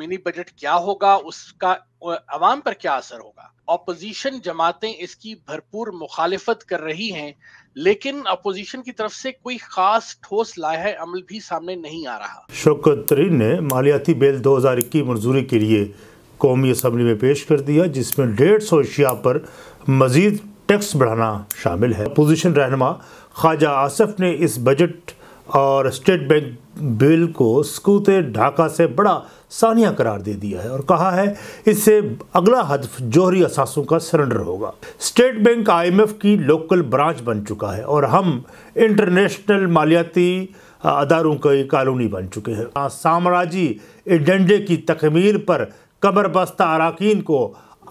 mini budget क्या होगा उसका अवाम पर क्या असर होगा अपोजिशन जमातें इसकी भरपूर मुखालफत कर रही हैं लेकिन अपोजिशन की तरफ से कोई खास ठोस लाह अमल भी सामने नहीं आ रहा शौकत तरीन ने मालियाती बिल दो हज़ार इक्कीस मंजूरी के लिए कौमी असम्बली में पेश कर दिया जिसमें डेढ़ सौ अशिया पर मजीद टैक्स बढ़ाना शामिल है अपोजिशन रहनमा ख्वाजा आसफ ने इस बजट और स्टेट बैंक बिल को स्कूते ढाका से बड़ा सानिया करार दे दिया है और कहा है इससे अगला हदफ जोहरी असासों का सरेंडर होगा स्टेट बैंक आईएमएफ की लोकल ब्रांच बन चुका है और हम इंटरनेशनल मालियाती अदारों की कॉलोनी बन चुके हैं साम्राज्य एजेंडे की तकमील पर कमर बस्ता अरकान को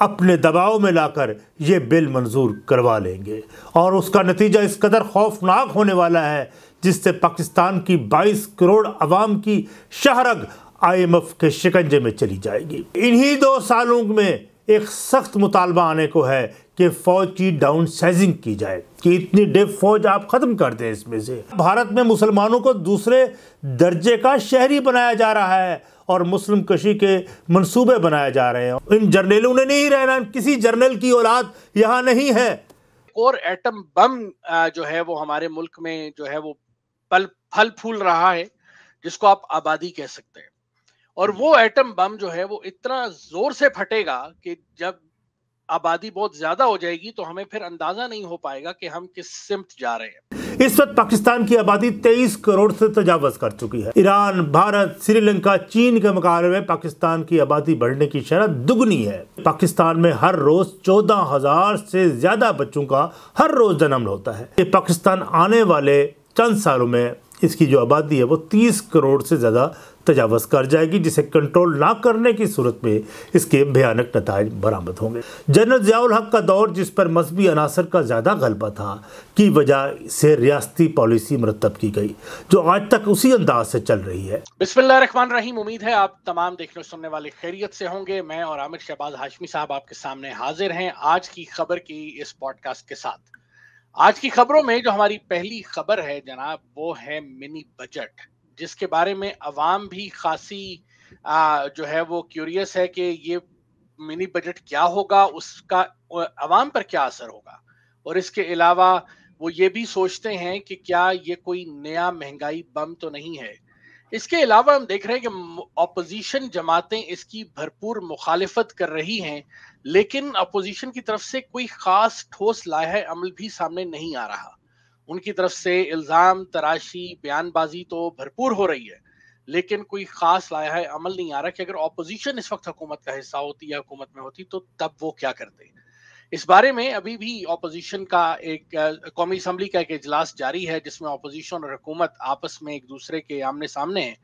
अपने दबाव में लाकर ये बिल मंजूर करवा लेंगे और उसका नतीजा इस कदर खौफनाक होने वाला है जिससे पाकिस्तान की 22 करोड़ आवाम की शहरग आईएमएफ के शिकंजे में चली जाएगी इन्हीं दो सालों में एक सख्त मुतालबा आने को है कि फौज की डाउन साइजिंग की जाए कि इतनी डेफ फौज आप ख़त्म कर दें इसमें से भारत में मुसलमानों को दूसरे दर्जे का शहरी बनाया जा रहा है और मुस्लिम कशी के मंसूबे बनाए जा रहे हैं इन जर्नलों ने नहीं रहना किसी जर्नल की औलाद यहाँ नहीं है और एटम बम जो है वो हमारे मुल्क में जो है वो फल फल फूल रहा है जिसको आप आबादी कह सकते हैं और वो एटम बम जो है वो इतना जोर से फटेगा कि जब आबादी बहुत ज्यादा हो जाएगी तो हमें फिर अंदाजा नहीं हो पाएगा कि हम किस सिमत जा रहे हैं इस वक्त पाकिस्तान की आबादी 23 करोड़ से तजावज कर चुकी है ईरान भारत श्रीलंका चीन के मुकाबले में पाकिस्तान की आबादी बढ़ने की शरह दुगनी है पाकिस्तान में हर रोज चौदह हजार से ज्यादा बच्चों का हर रोज जन्म होता है ये पाकिस्तान आने वाले चंद सालों में इसकी जो आबादी है वो 30 करोड़ से ज़्यादा तजावस कर जाएगी जिसे कंट्रोल ना करने की सूरत में इसके भयानक नतज बरामद होंगे जनरल ज़ियाउल हक का दौर जिस पर मजहबी अनासर का ज़्यादा गलबा था की वजह से रियाती पॉलिसी मरतब की गई जो आज तक उसी अंदाज से चल रही है बिस्मिल्ल बिस्मिल्लाहमान रहीम उम्मीद है आप तमाम देखने सुनने वाले खैरियत से होंगे मैं और आमिर शहबाज हाशमी साहब आपके सामने हाजिर हैं आज की खबर की इस पॉडकास्ट के साथ आज की खबरों में जो हमारी पहली खबर है जनाब वो है मिनी बजट जिसके बारे में अवाम भी खासी आ, जो है वो क्यूरियस है कि ये मिनी बजट क्या होगा उसका अवाम पर क्या असर होगा और इसके अलावा वो ये भी सोचते हैं कि क्या ये कोई नया महंगाई बम तो नहीं है इसके अलावा हम देख रहे हैं कि ऑपोजिशन जमातें इसकी भरपूर मुखालफत कर रही हैं लेकिन अपोजिशन की तरफ से कोई खास ठोस लाहे अमल भी सामने नहीं आ रहा उनकी तरफ से इल्जाम तराशी बयानबाजी तो भरपूर हो रही है लेकिन कोई खास लाया है अमल नहीं आ रहा कि अगर ऑपोजिशन इस वक्त हुकूमत का हिस्सा होती या हुकूमत में होती तो तब वो क्या करते इस बारे में अभी भी ऑपोजिशन का एक कौमी असम्बली का एक इजलास जारी है जिसमें ऑपोजिशन और हुकूमत आपस में एक दूसरे के आमने सामने हैं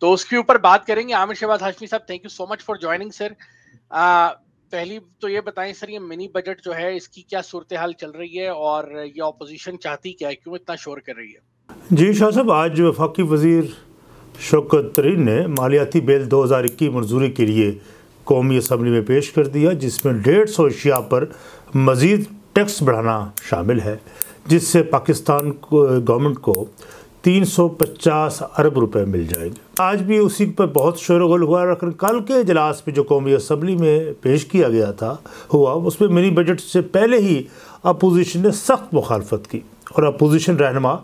तो उसके ऊपर बात करेंगे आमिर शहबाज हाशमी साहब thank you so much for joining sir पहली तो ये बताएं सर ये मिनी बजट जो है इसकी क्या सूरत हाल चल रही है और ये अपोजिशन चाहती क्या है क्यों इतना शोर कर रही है जी शाह साहब आज वफाकी वजीर शौकत तरीन ने मालियाती बिल दो हज़ार इक्कीस मंजूरी के लिए कौमी असम्बली में पेश कर दिया जिसमें डेढ़ सौ अशिया पर मज़ीद टैक्स बढ़ाना शामिल है जिससे पाकिस्तान गवर्नमेंट को, को 350 अरब रुपए मिल जाएंगे आज भी उसी पर बहुत शोरगुल हुआ लेकिन कल के इजलास में जो कौमी असम्बली में पेश किया गया था हुआ उसमें मिनी बजट से पहले ही अपोजिशन ने सख्त मुखालफत की और अपोजिशन रहनमा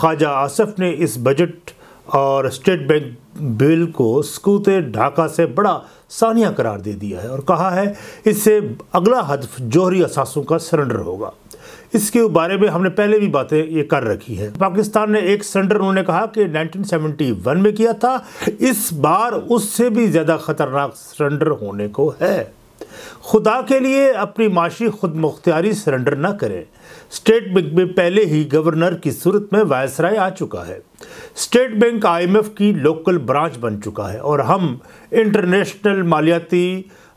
ख्वाजा आसफ ने इस बजट और स्टेट बैंक बिल को सकूत ढाका से बड़ा सानिया करार दे दिया है और कहा है इससे अगला हदफ जोहरी असासों का सरेंडर होगा इसके बारे में हमने पहले भी बातें ये कर रखी है पाकिस्तान ने एक सरेंडर उन्होंने कहा कि 1971 में किया था इस बार उससे भी ज़्यादा ख़तरनाक सरेंडर होने को है खुदा के लिए अपनी माशी खुद मुख्तियारी सरेंडर ना करें स्टेट बैंक में पहले ही गवर्नर की सूरत में वायसराय आ चुका है स्टेट बैंक आईएमएफ की लोकल ब्रांच बन चुका है और हम इंटरनेशनल मालियाती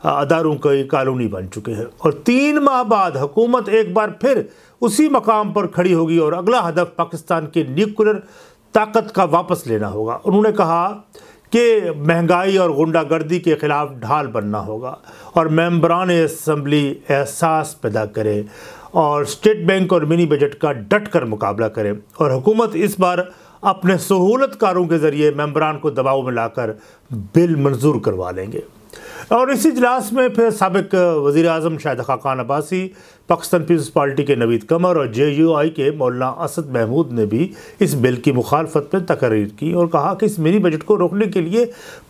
अदारों की कॉलोनी बन चुके हैं और तीन माह बाद हुकूमत एक बार फिर उसी मकाम पर खड़ी होगी और अगला हदफ पाकिस्तान की न्यूक्लियर ताकत का वापस लेना होगा उन्होंने कहा कि महंगाई और गुंडागर्दी के ख़िलाफ़ ढाल बनना होगा और मेम्बरान इसम्बली एहसास पैदा करें और स्टेट बैंक और मिनी बजट का डट कर मुकाबला करें और हुकूमत इस बार अपने सहूलतकारों के ज़रिए मेम्बरान को दबाव में लाकर बिल मंजूर करवा लेंगे और इसी इजलास में फिर सबक वज़ी अजम शाहिद खाकान अब्बासी पाकिस्तान पीपल्स पार्टी के नवीद कमर और जे यू आई के मौलाना असद महमूद ने भी इस बिल की मुखालफत में तकरीर की और कहा कि इस मिनी बजट को रोकने के लिए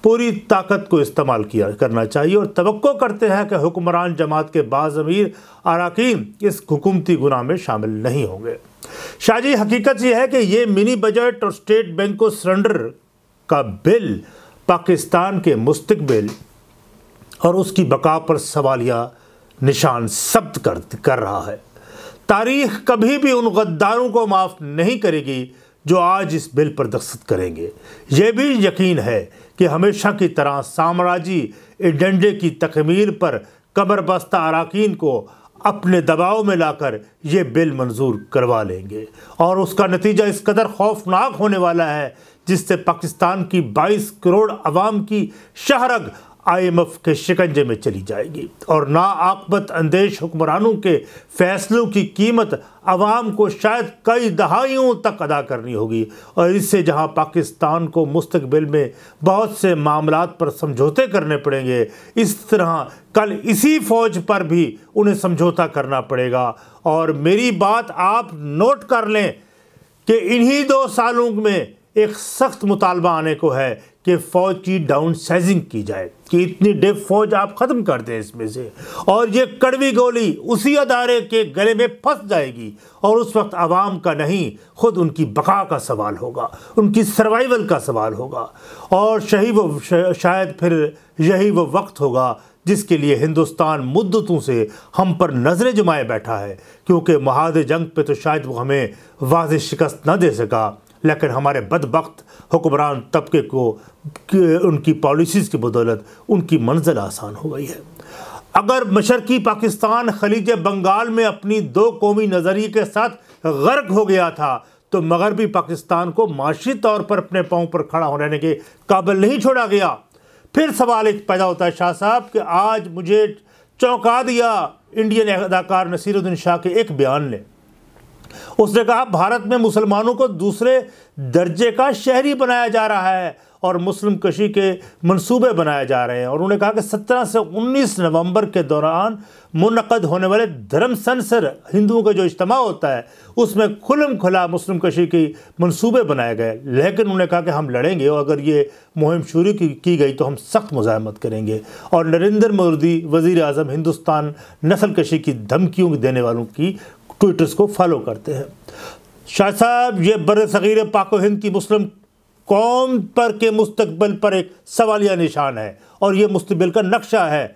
पूरी ताकत को इस्तेमाल किया करना चाहिए और तो करते हैं कि हुक्मरान जमात के बाज़ अमीर अरकान इस हुकूमती गुना में शामिल नहीं होंगे शाहजी हकीकत यह है कि ये मिनी बजट और स्टेट बैंक को सरेंडर का बिल पाकिस्तान के मुस्तबिल और उसकी बका पर सवालिया निशान सब्त कर कर रहा है तारीख कभी भी उन गद्दारों को माफ़ नहीं करेगी जो आज इस बिल पर दस्त करेंगे ये भी यकीन है कि हमेशा की तरह साम्राजी एजेंडे की तकमील पर कमर बस्ता अरकान को अपने दबाव में लाकर ये बिल मंजूर करवा लेंगे और उसका नतीजा इस कदर खौफनाक होने वाला है जिससे पाकिस्तान की 22 करोड़ आवाम की शहरग आईएमएफ के शिकंजे में चली जाएगी और नाआकबत अंदेश हुक्मरानों के फैसलों की कीमत आवाम को शायद कई दहाइयों तक अदा करनी होगी और इससे जहां पाकिस्तान को मुस्तबिल में बहुत से मामलों पर समझौते करने पड़ेंगे इस तरह कल इसी फौज पर भी उन्हें समझौता करना पड़ेगा और मेरी बात आप नोट कर लें कि इन्हीं दो सालों में एक सख्त मुतालबा आने को है कि फौज की डाउन साइजिंग की जाए कि इतनी डेफ फौज आप ख़त्म कर दें इसमें से और ये कड़वी गोली उसी अदारे के गले में फंस जाएगी और उस वक्त आवाम का नहीं ख़ुद उनकी बका का सवाल होगा उनकी सर्वाइवल का सवाल होगा और शही वो शायद फिर यही वो वक्त होगा जिसके लिए हिंदुस्तान मुद्दतों से हम पर नज़रें जमाए बैठा है क्योंकि महाद जंग पे तो शायद वो हमें वाज शिकस्त ना दे सका लेकिन हमारे बदबخت हुक्मरान तबके को उनकी पॉलिसीज़ की बदौलत उनकी मंजिल आसान हो गई है अगर मशरकी पाकिस्तान खलीज बंगाल में अपनी दो कौमी नज़रिए के साथ गर्क हो गया था तो मगरबी पाकिस्तान को माशी तौर पर अपने पाँव पर खड़ा होने के काबिल नहीं छोड़ा गया फिर सवाल एक पैदा होता है शाह साहब कि आज मुझे चौंका दिया इंडियन अदाकार नसीरुद्दीन शाह के एक बयान ने उसने कहा भारत में मुसलमानों को दूसरे दर्जे का शहरी बनाया जा रहा है और मुस्लिम कशी के मंसूबे बनाए जा रहे हैं और उन्होंने कहा कि 17 से 19 नवंबर के दौरान मुनद होने वाले धर्म सनसर हिंदुओं का जो इज्तम होता है उसमें खुलम खुला मुस्लिम कशी की मंसूबे बनाए गए लेकिन उन्होंने कहा कि हम लड़ेंगे और अगर ये मुहिम शुरू की, की गई तो हम सख्त मुजामत करेंगे और नरेंद्र मोदी वज़ी अजम हिंदुस्तान नसल कशी की धमकियों देने वालों की ट्विटर्स को फॉलो करते हैं शाह साहब ये बर सग़ीर पाको हिंद की मुस्लिम कौम पर के मुस्तबिल पर एक सवालिया निशान है और ये मुस्तबिल का नक्शा है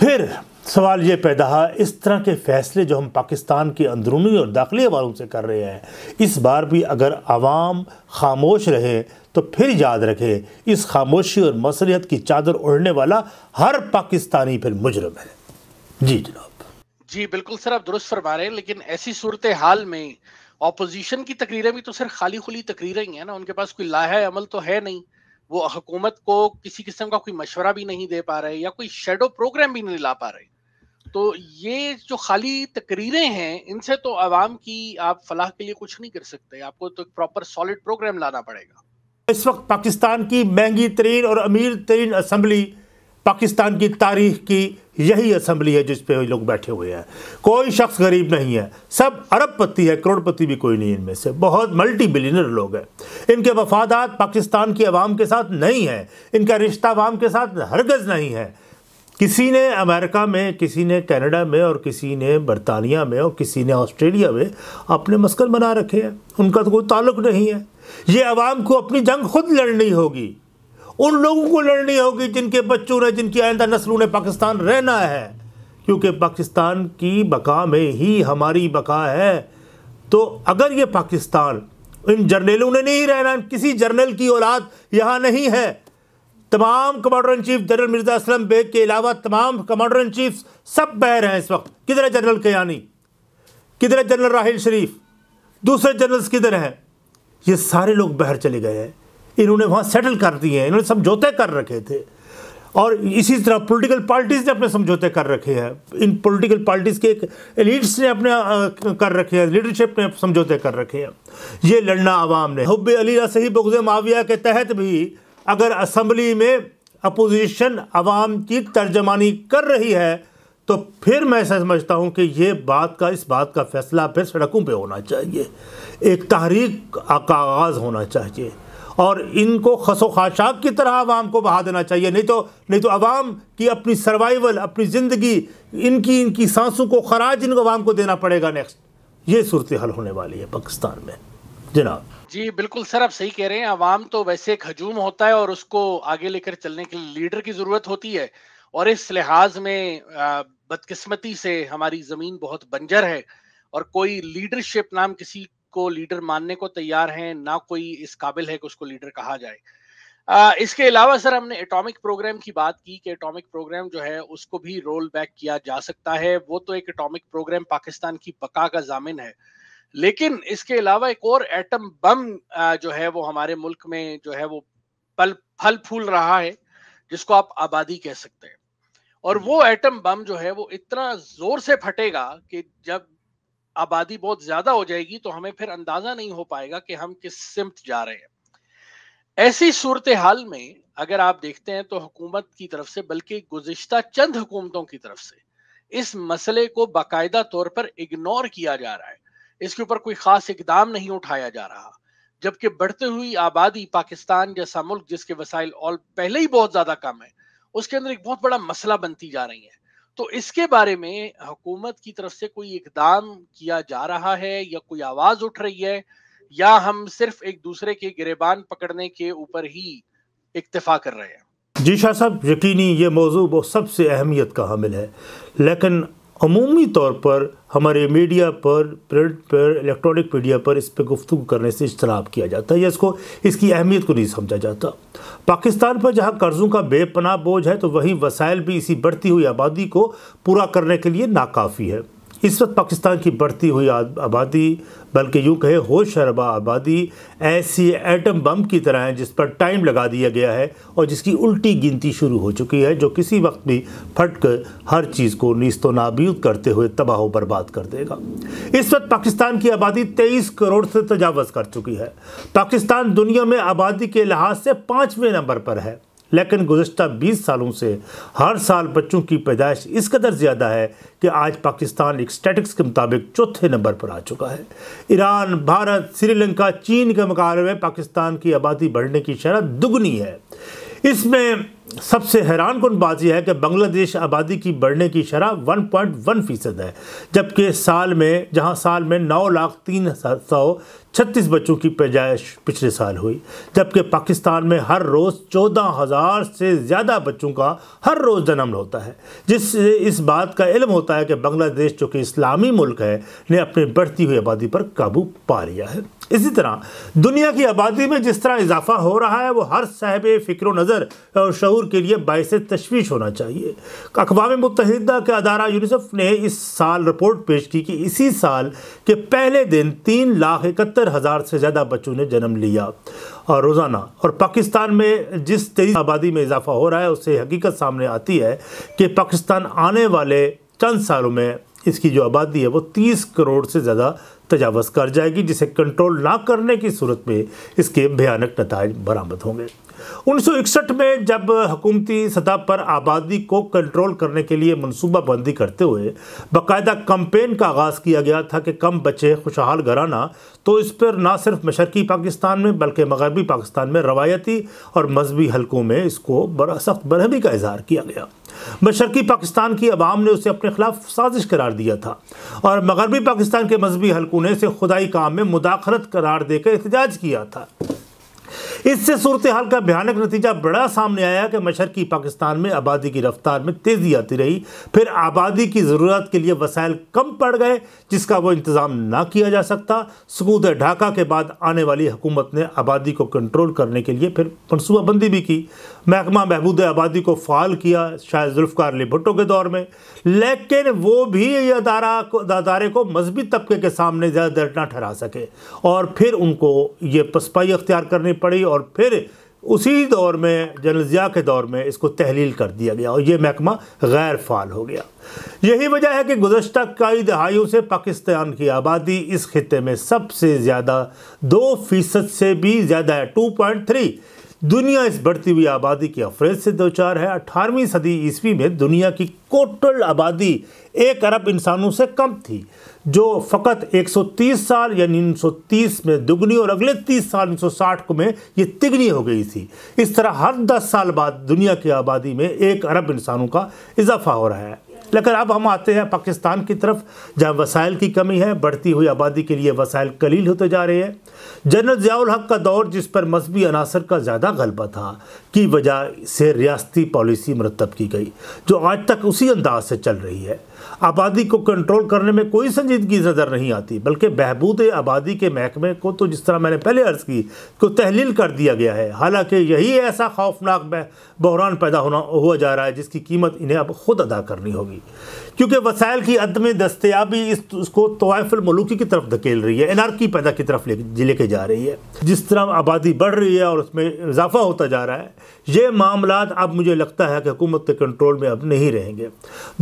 फिर सवाल ये पैदा है इस तरह के फैसले जो हम पाकिस्तान के अंदरूनी और दाखिले वालों से कर रहे हैं इस बार भी अगर आवाम खामोश रहे तो फिर याद रखें इस खामोशी और मसलियत की चादर ओढ़ने वाला हर पाकिस्तानी फिर मुजरम है जी जनाब जी बिल्कुल सर आप दुरुस्त फरमा रहे हैं लेकिन ऐसी सूरत हाल में अपोजिशन की तकरीरें भी तो सर खाली खुली तकरीरें ही है ना उनके पास कोई लाहा अमल तो है नहीं वो हुकूमत को किसी किस्म का कोई मशवरा भी नहीं दे पा रहे या कोई शेडो प्रोग्राम भी नहीं ला पा रहे तो ये जो खाली तकरीरें हैं इनसे तो आवाम की आप फलाह के लिए कुछ नहीं कर सकते आपको तो प्रॉपर सॉलिड प्रोग्राम लाना पड़ेगा इस वक्त पाकिस्तान की महंगी तरीन और अमीर तरीन असम्बली पाकिस्तान की तारीख की यही असम्बली है जिस पे लोग बैठे हुए हैं कोई शख्स गरीब नहीं है सब अरबपति है करोड़पति भी कोई नहीं इनमें से बहुत मल्टी बिलीनर लोग हैं इनके वफादात पाकिस्तान की आवाम के साथ नहीं है इनका रिश्ता आवाम के साथ हरगज़ नहीं है किसी ने अमेरिका में किसी ने कनाडा में और किसी ने बरतानिया में और किसी ने ऑस्ट्रेलिया में अपने मस्कर बना रखे हैं उनका तो कोई ताल्लुक नहीं है ये आवाम को अपनी जंग खुद लड़नी होगी उन लोगों को लड़नी होगी जिनके बच्चों ने जिनकी आइंदा नस्लों ने पाकिस्तान रहना है क्योंकि पाकिस्तान की बका में ही हमारी बका है तो अगर ये पाकिस्तान इन जर्नलों ने नहीं रहना किसी जर्नल की औलाद यहाँ नहीं है तमाम commander in chief general Mirza Aslam Beg के अलावा तमाम कमांडर इन चीफ सब बह रहे हैं इस वक्त किधर है जनरल कयानी किधर है जनरल राहिल शरीफ दूसरे जनरल्स किधर हैं ये सारे लोग बहर चले गए हैं इन्होंने वहाँ सेटल कर दिए हैं इन्होंने समझौते कर रखे थे और इसी तरह पॉलिटिकल पार्टीज़ ने अपने समझौते कर रखे हैं इन पॉलिटिकल पार्टीज़ के एक एलिट्स ने अपने कर रखे हैं लीडरशिप ने समझौते कर रखे हैं ये लड़ना आवाम ने हब अली सही बगज़ माविया के तहत भी अगर असम्बली में अपोजिशन आवाम की तर्जमानी कर रही है तो फिर मैं समझता हूँ कि ये बात का इस बात का फैसला फिर सड़कों पर होना चाहिए एक तहरीक का आगाज़ होना चाहिए और इनको खसो खाशाक की तरह आवाम को बहा देना चाहिए नहीं तो नहीं तो आवाम की अपनी सर्वाइवल अपनी ज़िंदगी इनकी इनकी सांसों को खराज इनको आवाम को देना पड़ेगा नेक्स्ट ये सूरत हल होने वाली है पाकिस्तान में जनाब जी बिल्कुल सर आप सही कह रहे हैं आवाम तो वैसे एक हजूम होता है और उसको आगे लेकर चलने के लिए लीडर की ज़रूरत होती है और इस लिहाज में बदकिस्मती से हमारी ज़मीन बहुत बंजर है और कोई लीडरशिप नाम किसी को लीडर मानने को तैयार हैं ना कोई इस काबिल है कि उसको लीडर कहा जाए आ, इसके अलावा सर हमने एटॉमिक प्रोग्राम की बात की कि एटॉमिक प्रोग्राम जो है उसको भी रोल बैक किया जा सकता है वो तो एक एटॉमिक प्रोग्राम पाकिस्तान की बका का जामिन है लेकिन इसके अलावा एक और एटम बम जो है वो हमारे मुल्क में जो है वो पल फल फूल रहा है जिसको आप आबादी कह सकते हैं और वो एटम बम जो है वो इतना जोर से फटेगा कि जब आबादी बहुत ज्यादा हो जाएगी तो हमें फिर अंदाजा नहीं हो पाएगा कि हम किस सिमत जा रहे हैं ऐसी सूरत हाल में अगर आप देखते हैं तो हुकूमत की तरफ से बल्कि गुजशत चंद हुकूमतों की तरफ से इस मसले को बाकायदा तौर पर इग्नोर किया जा रहा है इसके ऊपर कोई खास इकदाम नहीं उठाया जा रहा जबकि बढ़ती हुई आबादी पाकिस्तान जैसा मुल्क जिसके वसाइल और पहले ही बहुत ज्यादा कम है उसके अंदर एक बहुत बड़ा मसला बनती जा रही है तो इसके बारे में हुकूमत की तरफ से कोई इकदाम किया जा रहा है या कोई आवाज उठ रही है या हम सिर्फ एक दूसरे के गिरेबान पकड़ने के ऊपर ही इक्तफा कर रहे हैं जी शाह साहब यकीनी ये मौजू वो सबसे अहमियत का हामिल है लेकिन अमूमी तौर पर हमारे मीडिया पर प्रिंट पर इलेक्ट्रॉनिक मीडिया पर इस पर गुफ्तु करने से इजतनाब किया जाता है या इसको इसकी अहमियत को नहीं समझा जाता पाकिस्तान पर जहाँ कर्ज़ों का बेपनाह बोझ है तो वहीं वसाइल भी इसी बढ़ती हुई आबादी को पूरा करने के लिए नाकाफ़ी है इस वक्त पाकिस्तान की बढ़ती हुई आबादी बल्कि यूँ कहे होश आबादी ऐसी एटम बम की तरह है जिस पर टाइम लगा दिया गया है और जिसकी उल्टी गिनती शुरू हो चुकी है जो किसी वक्त भी फट कर हर चीज़ को नीस्तो नाबूद करते हुए तबाह बर्बाद कर देगा इस वक्त पाकिस्तान की आबादी तेईस करोड़ से तजावज़ कर चुकी है पाकिस्तान दुनिया में आबादी के लिहाज से पाँचवें नंबर पर है लेकिन गुज्त 20 सालों से हर साल बच्चों की पैदाइश इस कदर ज़्यादा है कि आज पाकिस्तान एक स्टैटिक्स के मुताबिक चौथे नंबर पर आ चुका है ईरान भारत श्रीलंका चीन के मुकाबले में पाकिस्तान की आबादी बढ़ने की शरह दुगनी है इसमें सबसे हैरान कन बात यह है कि बांग्लादेश आबादी की बढ़ने की शरह 1.1 फीसद है जबकि साल में जहां साल में नौ लाख तीन सौ छत्तीस बच्चों की पैदाइश पिछले साल हुई जबकि पाकिस्तान में हर रोज़ चौदह हज़ार से ज़्यादा बच्चों का हर रोज़ जन्म होता है जिससे इस बात का इलम होता है कि बांग्लादेश जो कि इस्लामी मुल्क है ने अपनी बढ़ती हुई आबादी पर काबू पा लिया है इसी तरह दुनिया की आबादी में जिस तरह इजाफा हो रहा है वो हर साहब फ़िक्र नज़र और शहूर के लिए बायस तशवीश होना चाहिए अकवा मुतहदा के अदारा यूनिसेफ ने इस साल रिपोर्ट पेश की कि इसी साल के पहले दिन तीन लाख इकहत्तर हज़ार से ज़्यादा बच्चों ने जन्म लिया और रोज़ाना और पाकिस्तान में जिस तेज़ आबादी में इजाफा हो रहा है उससे हकीकत सामने आती है कि पाकिस्तान आने वाले चंद सालों में इसकी जो आबादी है वो 30 करोड़ से ज़्यादा तजावज़ कर जाएगी जिसे कंट्रोल ना करने की सूरत में इसके भयानक नतज बरामद होंगे उन्नीस में जब हुकूमती सतह पर आबादी को कंट्रोल करने के लिए मनसूबा बंदी करते हुए बाकायदा कम्पेन का आगाज़ किया गया था कि कम बचे खुशहाल घराना तो इस पर ना सिर्फ मशरकी पाकिस्तान में बल्कि मगरबी पाकिस्तान में रवायती और मजहबी हलकों में इसको बड़ा सख्त बरहबी का इजहार किया गया मशरकी पाकिस्तान की आवाम ने उसे अपने खिलाफ साजिश करार दिया था और मगरबी पाकिस्तान के मजहबी हलकों ने इसे खुदाई काम में मुदाखलत करार देकर एहतजाज किया था इससे सूरत हाल का भयानक नतीजा बड़ा सामने आया कि मशरकी पाकिस्तान में आबादी की रफ्तार में तेज़ी आती रही फिर आबादी की ज़रूरत के लिए वसायल कम पड़ गए जिसका वो इंतज़ाम ना किया जा सकता सकूत ढाका के बाद आने वाली हुकूमत ने आबादी को कंट्रोल करने के लिए फिर मनसूबाबंदी भी की महकमा महबूद आबादी को फ़ाल किया शायद जुल्फकार अली भुट्टो के दौर में लेकिन वो भी अदारा अदारे को मजहबी तबके के सामने ज़्यादा दर ना ठहरा सके और फिर उनको ये पसपाई अख्तियार करनी पड़ी और और फिर उसी दौर में जनरल ज़िया के दौर में इसको तहलील कर दिया गया और ये महकमा गैर फाल हो गया यही वजह है कि गुजशत कई दहाइयों से पाकिस्तान की आबादी इस खत्े में सबसे ज़्यादा दो फ़ीसद से भी ज़्यादा है टू पॉइंट थ्री दुनिया इस बढ़ती हुई आबादी की अफरेज से दो चार है अठारहवीं सदी ईस्वी में दुनिया की टोटल आबादी एक अरब इंसानों से कम थी जो फ़कत 130 साल यानी 1930 में दुगनी और अगले 30 साल 1960 को में ये तिगनी हो गई थी इस तरह हर 10 साल बाद दुनिया की आबादी में एक अरब इंसानों का इजाफा हो रहा है लेकिन अब हम आते हैं पाकिस्तान की तरफ जहाँ वसायल की कमी है बढ़ती हुई आबादी के लिए वसायल कलील होते जा रहे हैं जनरल ज़ियाउल हक का दौर जिस पर मजहबी अनासर का ज़्यादा गलबा था की वजह से रियासती पॉलिसी मरतब की गई जो आज तक उसी अंदाज से चल रही है आबादी को कंट्रोल करने में कोई संजीदगी नज़र नहीं आती बल्कि बहबूद आबादी के महकमे को तो जिस तरह मैंने पहले अर्ज़ की को तहलील कर दिया गया है हालांकि यही ऐसा खौफनाक बहरान पैदा होना हुआ जा रहा है जिसकी कीमत इन्हें अब खुद अदा करनी होगी क्योंकि वसायल की अदम दस्तियाबी इस, इसको मलूकी की तरफ धकेल रही है एनआरकी पैदा की तरफ लेके लेके जा रही है जिस तरह आबादी बढ़ रही है और उसमें इजाफा होता जा रहा है ये मामला अब मुझे लगता है कि हुकूमत के कंट्रोल में अब नहीं रहेंगे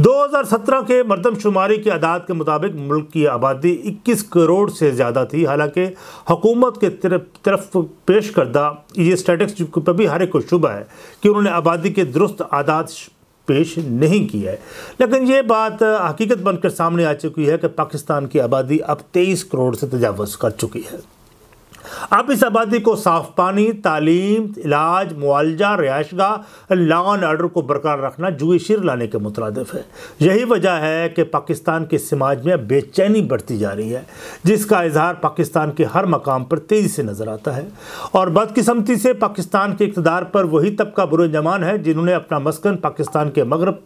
दो हज़ार सत्रह के मरदमशुमारी की आदाद के मुताबिक मुल्क की आबादी इक्कीस करोड़ से ज़्यादा थी हालाँकि हुकूमत के तरफ तरफ पेश करदा ये स्टेटिक्स पर भी हर एक को शुबा है कि उन्होंने आबादी के दुरुस्त आदात पेश नहीं किया है लेकिन ये बात हकीकत बनकर सामने आ चुकी है कि पाकिस्तान की आबादी अब तेईस करोड़ से तजावज़ कर चुकी है आप इस आबादी को साफ पानी तालीम इलाज मुआलजा रिहाइशगा लॉ एंड आर्डर को बरकरार रखना जुए शर लाने के मुतरदफ है यही वजह है कि पाकिस्तान के समाज में बेचैनी बढ़ती जा रही है जिसका इजहार पाकिस्तान के हर मकाम पर तेज़ी से नज़र आता है और बदकिस्मती से पाकिस्तान के इकतदार पर वही तबका बुरजमान है जिन्होंने अपना मस्कन पाकिस्तान के मगरब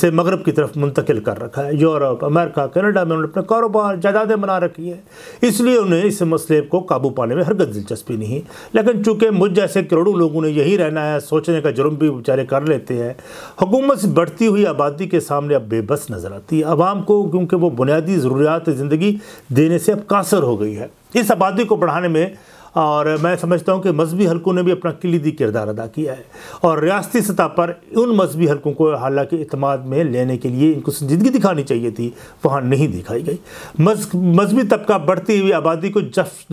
से मगरब की तरफ मुंतकिल कर रखा है यूरोप अमेरिका कनाडा में उन्होंने अपने कारोबार जायदादें बना रखी है इसलिए उन्हें इस मसले को काबू पाने में हरकत दिलचस्पी नहीं लेकिन चूँकि मुझ जैसे करोड़ों लोगों ने यही रहना है सोचने का जुर्म भी बेचारे कर लेते हैं हुकूमत से बढ़ती हुई आबादी के सामने अब बेबस नज़र आती है आवाम को क्योंकि वो बुनियादी ज़रूरियात ज़िंदगी देने से अब कासर हो गई है इस आबादी को बढ़ाने में और मैं समझता हूँ कि मजहबी हलकों ने भी अपना कलीदी किरदार अदा किया है और रियाती सतह पर उन मजहबी हलकों को हालांकि अतमाद में लेने के लिए इनको संजीदगी दिखानी चाहिए थी वहाँ नहीं दिखाई गई मजहबी तबका बढ़ती हुई आबादी को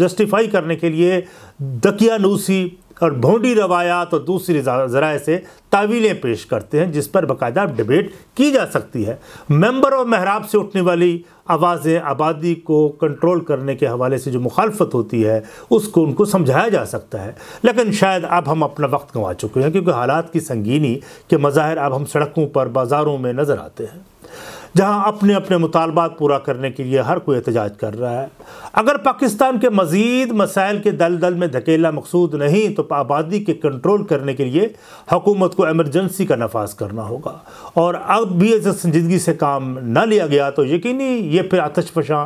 जस्टिफाई करने के लिए दकियानूसी और भोंडी रवायात और दूसरी ज़राए से तावीलें पेश करते हैं जिस पर बाकायदा डिबेट की जा सकती है मेंबर और महराब से उठने वाली आवाज़ें आबादी को कंट्रोल करने के हवाले से जो मुखालफत होती है उसको उनको समझाया जा सकता है लेकिन शायद अब हम अपना वक्त गंवा चुके हैं क्योंकि हालात की संगीनी के मज़ाहिर अब हम सड़कों पर बाज़ारों में नज़र आते हैं जहां अपने अपने मुतालबात पूरा करने के लिए हर कोई एहतजाज कर रहा है अगर पाकिस्तान के मज़ीद मसाइल के दल दल में धकेला मकसूद नहीं तो आबादी के कंट्रोल करने के लिए हुकूमत को एमरजेंसी का नफाज करना होगा और अब भी ऐसे संजीदगी से काम न लिया गया तो यकीनी ये फिर आतशफशां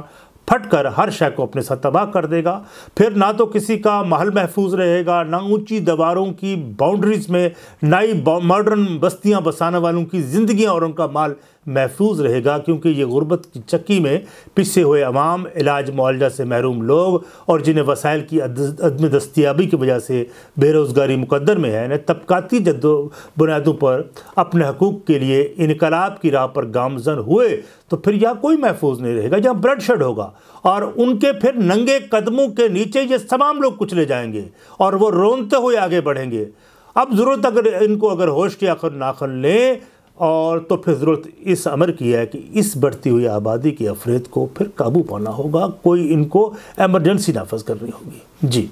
फट कर हर शय को अपने साथ तबाह कर देगा फिर ना तो किसी का महल महफूज रहेगा ना ऊंची दीवारों की बाउंड्रीज़ में नई मॉडर्न बस्तियां बसाने वालों की ज़िंदगियां और उनका माल महफूज रहेगा क्योंकि ये गुर्बत की चक्की में पिसे हुए अवाम इलाज मुआलजा से महरूम लोग और जिन्हें वसायल की अदम दस्तियाबी की वजह से बेरोज़गारी मुकदर में है इन्हें तबकती जद बुनियादों पर अपने हकूक़ के लिए इनकलाब की राह पर गामजन हुए तो फिर यह कोई महफूज नहीं रहेगा यहाँ ब्लड शेड होगा और उनके फिर नंगे कदमों के नीचे ये तमाम लोग कुचले जाएंगे और वो रोनते हुए आगे बढ़ेंगे अब ज़रूरत अगर इनको अगर होश के आखिर नाखन लें और तो फिर ज़रूरत इस अमर की है कि इस बढ़ती हुई आबादी की अफरेद को फिर काबू पाना होगा कोई इनको एमरजेंसी नाफज करनी होगी जी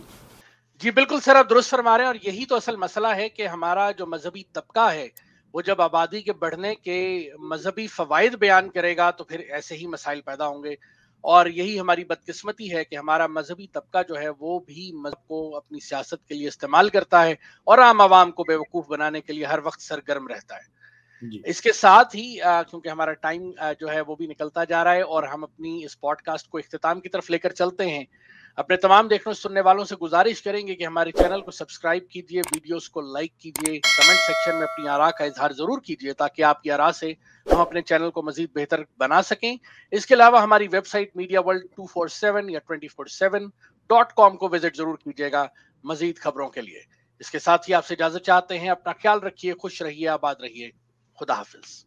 जी बिल्कुल सर आप दुरुस्त फरमा रहे हैं और यही तो असल मसला है कि हमारा जो मजहबी तबका है वो जब आबादी के बढ़ने के मजहबी फ़वाद बयान करेगा तो फिर ऐसे ही मसाइल पैदा होंगे और यही हमारी बदकिस्मती है कि हमारा मजहबी तबका जो है वो भी मजहब को अपनी सियासत के लिए इस्तेमाल करता है और आम आवाम को बेवकूफ़ बनाने के लिए हर वक्त सरगर्म रहता है इसके साथ ही क्योंकि हमारा टाइम जो है वो भी निकलता जा रहा है और हम अपनी इस पॉडकास्ट को अख्ताम की तरफ लेकर चलते हैं अपने तमाम देखने सुनने वालों से गुजारिश करेंगे कि हमारे चैनल को सब्सक्राइब कीजिए वीडियोस को लाइक कीजिए कमेंट सेक्शन में अपनी आरा का इजहार जरूर कीजिए ताकि आपकी आरा से हम अपने चैनल को मजीद बेहतर बना सकें इसके अलावा हमारी website media world two four seven या twenty four seven dot com को विजिट जरूर कीजिएगा मजीद खबरों के लिए इसके साथ ही आपसे इजाजत चाहते हैं अपना ख्याल रखिए खुश रहिए आबाद रहिए खुदा हाफिज